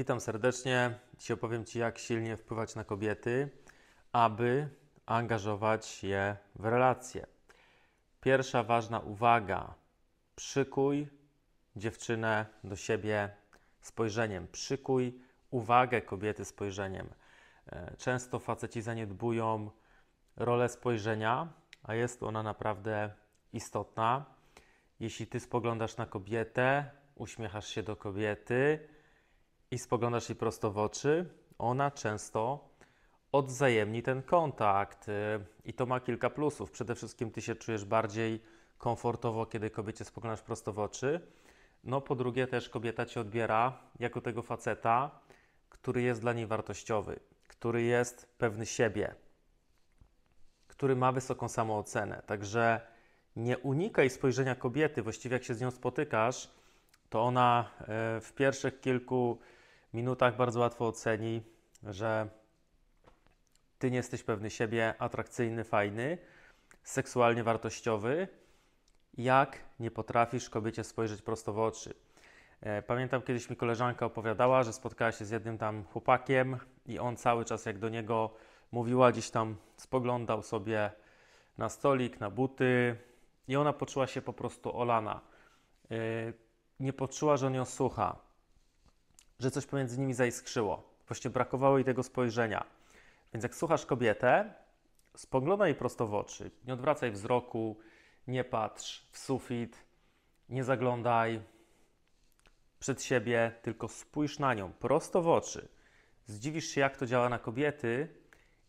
Witam serdecznie. Dzisiaj opowiem Ci, jak silnie wpływać na kobiety, aby angażować je w relacje. Pierwsza ważna uwaga: przykuj dziewczynę do siebie spojrzeniem, przykuj uwagę kobiety spojrzeniem. E, często faceci zaniedbują rolę spojrzenia, a jest ona naprawdę istotna. Jeśli ty spoglądasz na kobietę, uśmiechasz się do kobiety, i spoglądasz jej prosto w oczy, ona często odzajemni ten kontakt y, i to ma kilka plusów. Przede wszystkim ty się czujesz bardziej komfortowo, kiedy kobiecie spoglądasz prosto w oczy. No po drugie też kobieta cię odbiera jako tego faceta, który jest dla niej wartościowy, który jest pewny siebie, który ma wysoką samoocenę. Także nie unikaj spojrzenia kobiety. Właściwie jak się z nią spotykasz, to ona e, w pierwszych kilku minutach bardzo łatwo oceni, że ty nie jesteś pewny siebie, atrakcyjny, fajny, seksualnie wartościowy, jak nie potrafisz kobiecie spojrzeć prosto w oczy. E, pamiętam kiedyś mi koleżanka opowiadała, że spotkała się z jednym tam chłopakiem i on cały czas jak do niego mówiła, gdzieś tam spoglądał sobie na stolik, na buty i ona poczuła się po prostu olana. E, nie poczuła, że on ją słucha że coś pomiędzy nimi zaiskrzyło. Właśnie brakowało jej tego spojrzenia. Więc jak słuchasz kobietę, spoglądaj jej prosto w oczy. Nie odwracaj wzroku, nie patrz w sufit, nie zaglądaj przed siebie, tylko spójrz na nią prosto w oczy. Zdziwisz się, jak to działa na kobiety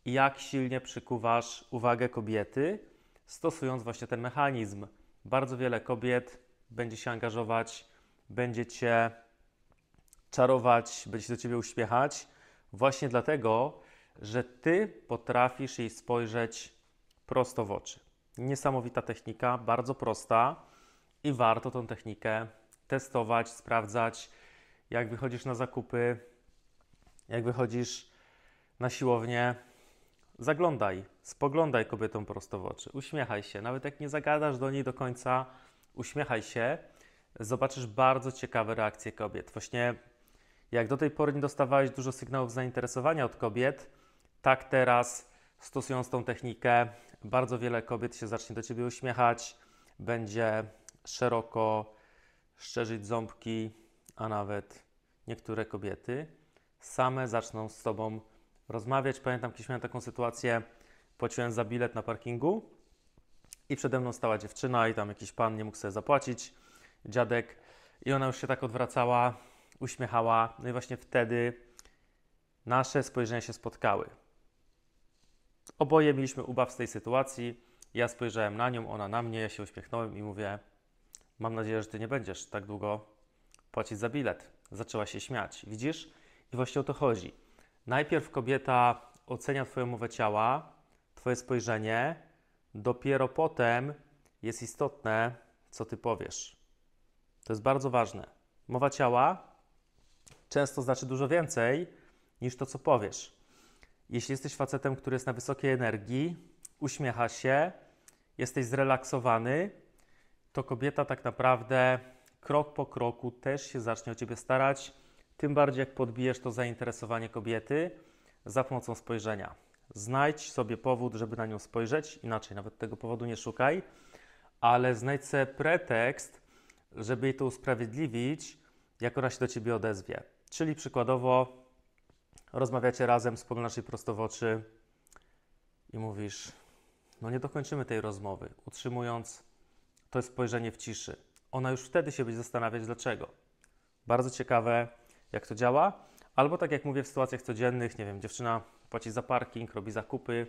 i jak silnie przykuwasz uwagę kobiety, stosując właśnie ten mechanizm. Bardzo wiele kobiet będzie się angażować, będzie cię czarować, będzie się do ciebie uśmiechać, właśnie dlatego, że ty potrafisz jej spojrzeć prosto w oczy. Niesamowita technika, bardzo prosta i warto tą technikę testować, sprawdzać. Jak wychodzisz na zakupy, jak wychodzisz na siłownię, zaglądaj, spoglądaj kobietom prosto w oczy, uśmiechaj się. Nawet jak nie zagadasz do niej do końca, uśmiechaj się zobaczysz bardzo ciekawe reakcje kobiet. Właśnie jak do tej pory nie dostawałeś dużo sygnałów zainteresowania od kobiet, tak teraz stosując tą technikę, bardzo wiele kobiet się zacznie do ciebie uśmiechać, będzie szeroko szczerzyć ząbki, a nawet niektóre kobiety same zaczną z tobą rozmawiać. Pamiętam, kiedyś miałem taką sytuację, płaciłem za bilet na parkingu i przede mną stała dziewczyna i tam jakiś pan nie mógł sobie zapłacić, dziadek i ona już się tak odwracała, uśmiechała. No i właśnie wtedy nasze spojrzenia się spotkały. Oboje mieliśmy ubaw z tej sytuacji. Ja spojrzałem na nią, ona na mnie, ja się uśmiechnąłem i mówię: Mam nadzieję, że ty nie będziesz tak długo płacić za bilet. Zaczęła się śmiać. Widzisz? I właśnie o to chodzi. Najpierw kobieta ocenia Twoją mowę ciała, Twoje spojrzenie, dopiero potem jest istotne, co Ty powiesz. To jest bardzo ważne. Mowa ciała często znaczy dużo więcej niż to, co powiesz. Jeśli jesteś facetem, który jest na wysokiej energii, uśmiecha się, jesteś zrelaksowany, to kobieta tak naprawdę krok po kroku też się zacznie o ciebie starać, tym bardziej jak podbijesz to zainteresowanie kobiety za pomocą spojrzenia. Znajdź sobie powód, żeby na nią spojrzeć, inaczej nawet tego powodu nie szukaj, ale znajdź sobie pretekst, żeby jej to usprawiedliwić, jak ona się do ciebie odezwie. Czyli przykładowo rozmawiacie razem, spoglądasz prostowoczy i mówisz: No, nie dokończymy tej rozmowy, utrzymując to spojrzenie w ciszy. Ona już wtedy się będzie zastanawiać, dlaczego. Bardzo ciekawe, jak to działa. Albo tak jak mówię w sytuacjach codziennych, nie wiem, dziewczyna płaci za parking, robi zakupy,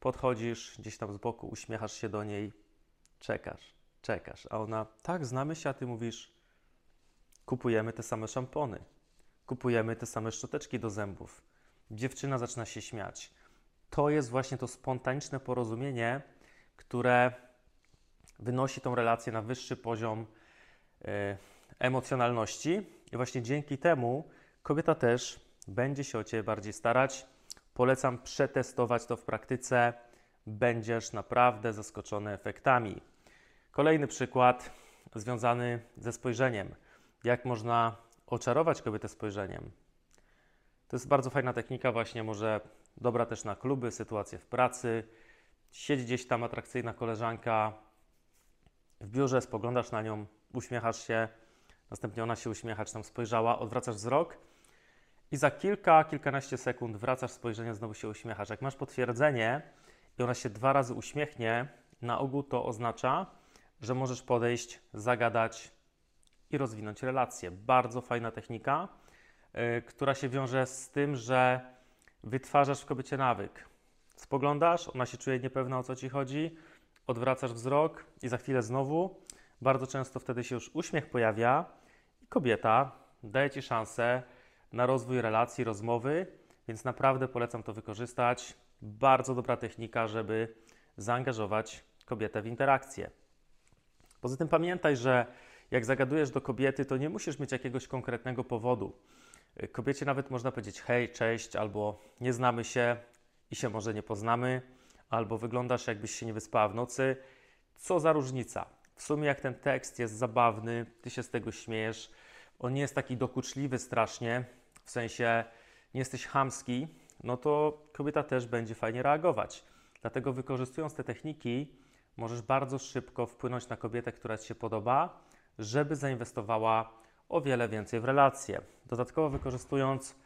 podchodzisz gdzieś tam z boku, uśmiechasz się do niej, czekasz, czekasz, a ona tak znamy się, a ty mówisz: Kupujemy te same szampony kupujemy te same szczoteczki do zębów. Dziewczyna zaczyna się śmiać. To jest właśnie to spontaniczne porozumienie, które wynosi tą relację na wyższy poziom y, emocjonalności, i właśnie dzięki temu kobieta też będzie się o Ciebie bardziej starać. Polecam przetestować to w praktyce. Będziesz naprawdę zaskoczony efektami. Kolejny przykład związany ze spojrzeniem. Jak można oczarować kobietę spojrzeniem. To jest bardzo fajna technika, właśnie może dobra też na kluby, sytuacje w pracy. Siedzi gdzieś tam atrakcyjna koleżanka w biurze, spoglądasz na nią, uśmiechasz się, następnie ona się uśmiecha, czy tam spojrzała, odwracasz wzrok i za kilka, kilkanaście sekund wracasz spojrzenie, znowu się uśmiechasz. Jak masz potwierdzenie i ona się dwa razy uśmiechnie, na ogół to oznacza, że możesz podejść, zagadać, i rozwinąć relacje. Bardzo fajna technika, y, która się wiąże z tym, że wytwarzasz w kobiecie nawyk. Spoglądasz, ona się czuje niepewna o co ci chodzi, odwracasz wzrok i za chwilę znowu. Bardzo często wtedy się już uśmiech pojawia i kobieta daje ci szansę na rozwój relacji, rozmowy, więc naprawdę polecam to wykorzystać. Bardzo dobra technika, żeby zaangażować kobietę w interakcję. Poza tym pamiętaj, że jak zagadujesz do kobiety, to nie musisz mieć jakiegoś konkretnego powodu. E, kobiecie nawet można powiedzieć hej, cześć, albo nie znamy się i się może nie poznamy, albo wyglądasz jakbyś się nie wyspała w nocy. Co za różnica. W sumie jak ten tekst jest zabawny, ty się z tego śmiejesz, on nie jest taki dokuczliwy strasznie, w sensie nie jesteś chamski, no to kobieta też będzie fajnie reagować. Dlatego wykorzystując te techniki, możesz bardzo szybko wpłynąć na kobietę, która ci się podoba, żeby zainwestowała o wiele więcej w relacje. Dodatkowo wykorzystując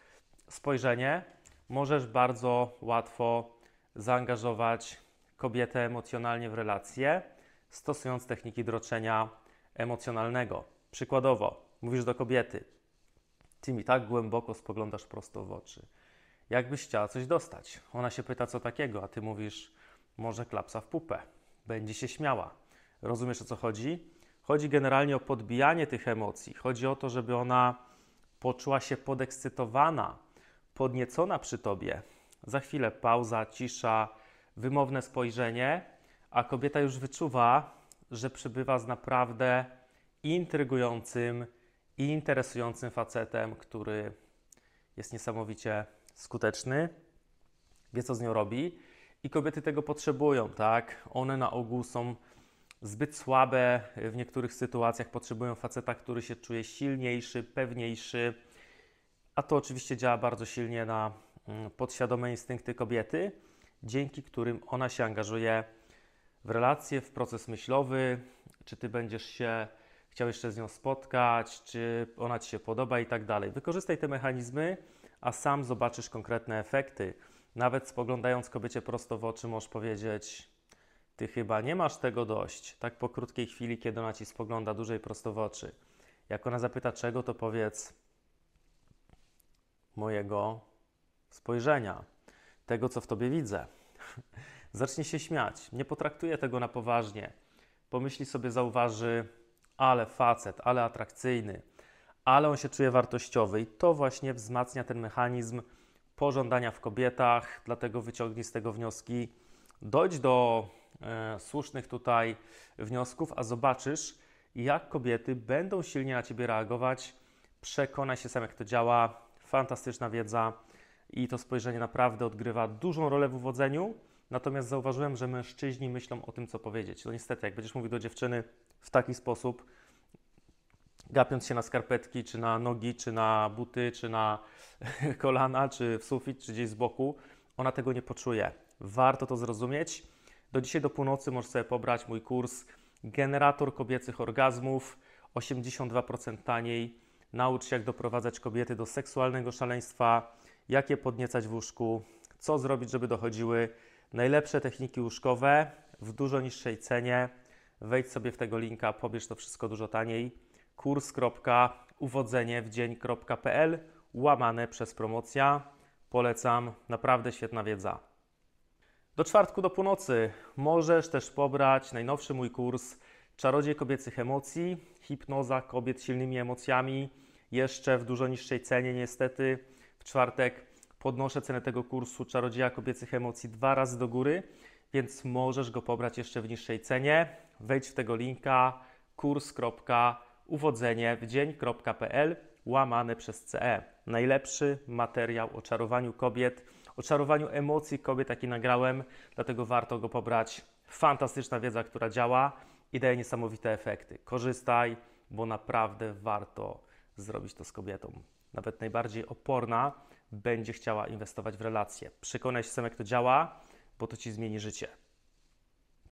spojrzenie, możesz bardzo łatwo zaangażować kobietę emocjonalnie w relacje, stosując techniki droczenia emocjonalnego. Przykładowo, mówisz do kobiety: Ty mi tak głęboko spoglądasz prosto w oczy. Jakbyś chciała coś dostać. Ona się pyta, co takiego, a ty mówisz: Może klapsa w pupę. Będzie się śmiała. Rozumiesz o co chodzi? Chodzi generalnie o podbijanie tych emocji. Chodzi o to, żeby ona poczuła się podekscytowana, podniecona przy tobie. Za chwilę pauza, cisza, wymowne spojrzenie, a kobieta już wyczuwa, że przybywa z naprawdę intrygującym i interesującym facetem, który jest niesamowicie skuteczny, wie co z nią robi i kobiety tego potrzebują, tak? One na ogół są zbyt słabe w niektórych sytuacjach, potrzebują faceta, który się czuje silniejszy, pewniejszy, a to oczywiście działa bardzo silnie na mm, podświadome instynkty kobiety, dzięki którym ona się angażuje w relacje, w proces myślowy, czy ty będziesz się chciał jeszcze z nią spotkać, czy ona ci się podoba i tak dalej. Wykorzystaj te mechanizmy, a sam zobaczysz konkretne efekty. Nawet spoglądając kobiecie prosto w oczy, możesz powiedzieć: ty chyba nie masz tego dość. Tak po krótkiej chwili, kiedy ona ci spogląda dłużej prosto w oczy. Jak ona zapyta czego, to powiedz mojego spojrzenia, tego co w tobie widzę. Zacznie się śmiać, nie potraktuje tego na poważnie. Pomyśli sobie, zauważy, ale facet, ale atrakcyjny, ale on się czuje wartościowy i to właśnie wzmacnia ten mechanizm pożądania w kobietach, dlatego wyciągnij z tego wnioski. Dojdź do E, słusznych tutaj wniosków, a zobaczysz, jak kobiety będą silnie na ciebie reagować. Przekonaj się sam, jak to działa. Fantastyczna wiedza i to spojrzenie naprawdę odgrywa dużą rolę w uwodzeniu. Natomiast zauważyłem, że mężczyźni myślą o tym, co powiedzieć. No niestety, jak będziesz mówił do dziewczyny w taki sposób, gapiąc się na skarpetki, czy na nogi, czy na buty, czy na kolana, czy w sufit, czy gdzieś z boku, ona tego nie poczuje. Warto to zrozumieć. Do dzisiaj do północy możesz sobie pobrać mój kurs Generator kobiecych orgazmów, 82% taniej. Naucz się, jak doprowadzać kobiety do seksualnego szaleństwa, jak je podniecać w łóżku, co zrobić, żeby dochodziły najlepsze techniki łóżkowe w dużo niższej cenie. Wejdź sobie w tego linka, pobierz to wszystko dużo taniej. kurs.uwodzeniewdzień.pl łamane przez promocja. Polecam, naprawdę świetna wiedza. Do czwartku do północy możesz też pobrać najnowszy mój kurs Czarodziej kobiecych emocji, hipnoza kobiet silnymi emocjami, jeszcze w dużo niższej cenie niestety. W czwartek podnoszę cenę tego kursu Czarodzieja kobiecych emocji dwa razy do góry, więc możesz go pobrać jeszcze w niższej cenie. Wejdź w tego linka kurs.uwodzeniewdzień.pl łamane przez CE. Najlepszy materiał o czarowaniu kobiet – o czarowaniu emocji kobiet, taki nagrałem, dlatego warto go pobrać. Fantastyczna wiedza, która działa i daje niesamowite efekty. Korzystaj, bo naprawdę warto zrobić to z kobietą. Nawet najbardziej oporna będzie chciała inwestować w relacje. Przekonaj się sam, jak to działa, bo to ci zmieni życie.